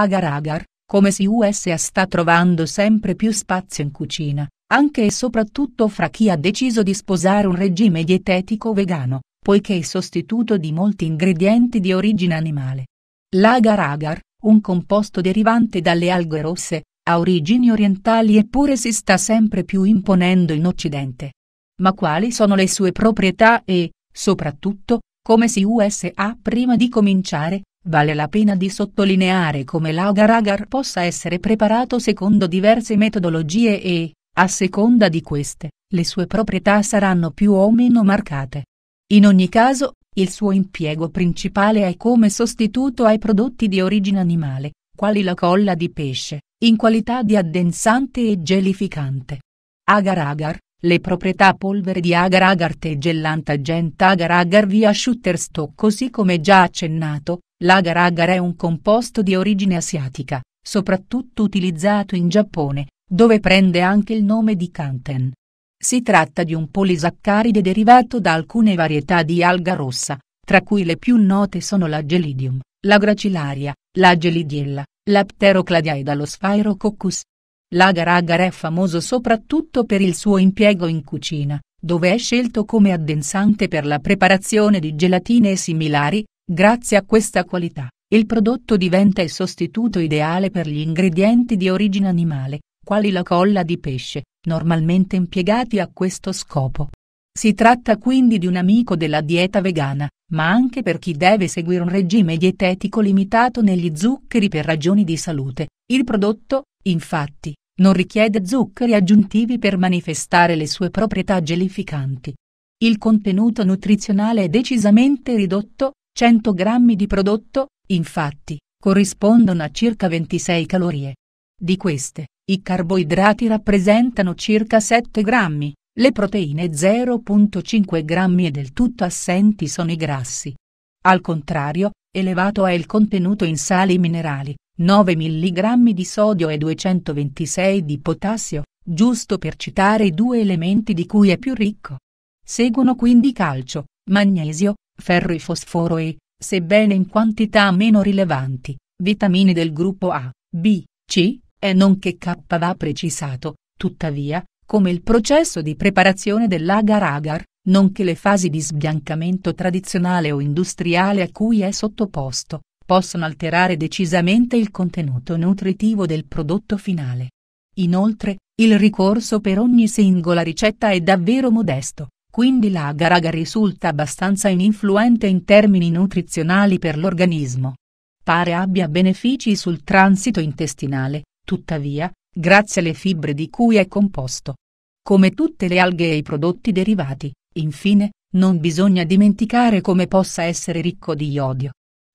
Agar Agar, come si USA sta trovando sempre più spazio in cucina, anche e soprattutto fra chi ha deciso di sposare un regime dietetico vegano, poiché è sostituto di molti ingredienti di origine animale. L'agar agar, un composto derivante dalle alghe rosse, ha origini orientali eppure si sta sempre più imponendo in Occidente. Ma quali sono le sue proprietà e, soprattutto, come si USA prima di cominciare, Vale la pena di sottolineare come l'agar agar possa essere preparato secondo diverse metodologie e, a seconda di queste, le sue proprietà saranno più o meno marcate. In ogni caso, il suo impiego principale è come sostituto ai prodotti di origine animale, quali la colla di pesce, in qualità di addensante e gelificante. Agar agar, le proprietà polvere di agar agar tegellant agent agar agar via shooterstock così come già accennato, L'agar agar è un composto di origine asiatica, soprattutto utilizzato in Giappone, dove prende anche il nome di kanten. Si tratta di un polisaccaride derivato da alcune varietà di alga rossa, tra cui le più note sono la gelidium, la gracilaria, la gelidiella, la pterocladia e dallo sphyrococcus. L'agar agar è famoso soprattutto per il suo impiego in cucina, dove è scelto come addensante per la preparazione di gelatine e similari, Grazie a questa qualità, il prodotto diventa il sostituto ideale per gli ingredienti di origine animale, quali la colla di pesce, normalmente impiegati a questo scopo. Si tratta quindi di un amico della dieta vegana, ma anche per chi deve seguire un regime dietetico limitato negli zuccheri per ragioni di salute. Il prodotto, infatti, non richiede zuccheri aggiuntivi per manifestare le sue proprietà gelificanti. Il contenuto nutrizionale è decisamente ridotto, 100 grammi di prodotto, infatti, corrispondono a circa 26 calorie. Di queste, i carboidrati rappresentano circa 7 grammi, le proteine 0.5 grammi e del tutto assenti sono i grassi. Al contrario, elevato è il contenuto in sali minerali, 9 mg di sodio e 226 di potassio, giusto per citare i due elementi di cui è più ricco. Seguono quindi calcio, magnesio, ferro e fosforo e, sebbene in quantità meno rilevanti, vitamine del gruppo A, B, C, E nonché K va precisato, tuttavia, come il processo di preparazione dell'agar-agar, nonché le fasi di sbiancamento tradizionale o industriale a cui è sottoposto, possono alterare decisamente il contenuto nutritivo del prodotto finale. Inoltre, il ricorso per ogni singola ricetta è davvero modesto, quindi l'agaraga risulta abbastanza ininfluente in termini nutrizionali per l'organismo. Pare abbia benefici sul transito intestinale, tuttavia, grazie alle fibre di cui è composto. Come tutte le alghe e i prodotti derivati, infine, non bisogna dimenticare come possa essere ricco di iodio.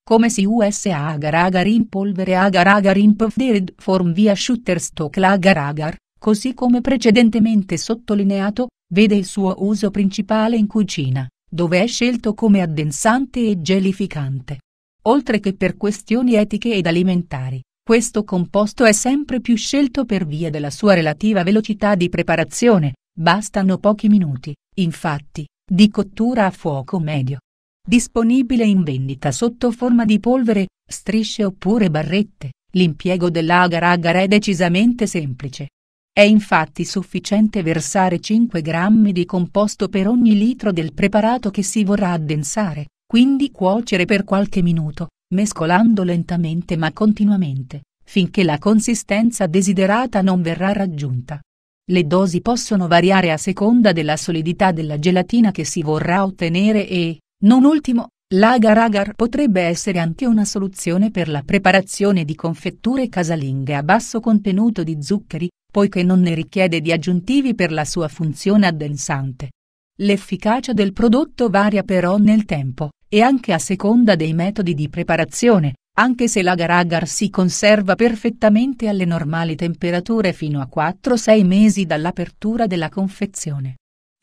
Come si usa agar-agar in polvere agar-agar in powdered form via Shutterstock l'agar-agar, così come precedentemente sottolineato, vede il suo uso principale in cucina, dove è scelto come addensante e gelificante. Oltre che per questioni etiche ed alimentari, questo composto è sempre più scelto per via della sua relativa velocità di preparazione, bastano pochi minuti, infatti, di cottura a fuoco medio. Disponibile in vendita sotto forma di polvere, strisce oppure barrette, l'impiego dell'agar agar è decisamente semplice, è infatti sufficiente versare 5 grammi di composto per ogni litro del preparato che si vorrà addensare, quindi cuocere per qualche minuto, mescolando lentamente ma continuamente, finché la consistenza desiderata non verrà raggiunta. Le dosi possono variare a seconda della solidità della gelatina che si vorrà ottenere e, non ultimo, L'agar agar potrebbe essere anche una soluzione per la preparazione di confetture casalinghe a basso contenuto di zuccheri, poiché non ne richiede di aggiuntivi per la sua funzione addensante. L'efficacia del prodotto varia però nel tempo, e anche a seconda dei metodi di preparazione, anche se l'agar agar si conserva perfettamente alle normali temperature fino a 4-6 mesi dall'apertura della confezione.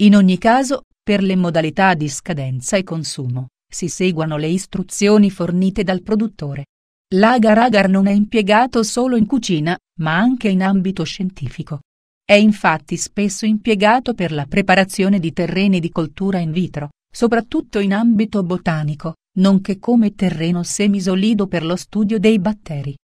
In ogni caso, per le modalità di scadenza e consumo, si seguano le istruzioni fornite dal produttore. L'agar agar non è impiegato solo in cucina, ma anche in ambito scientifico. È infatti spesso impiegato per la preparazione di terreni di coltura in vitro, soprattutto in ambito botanico, nonché come terreno semisolido per lo studio dei batteri.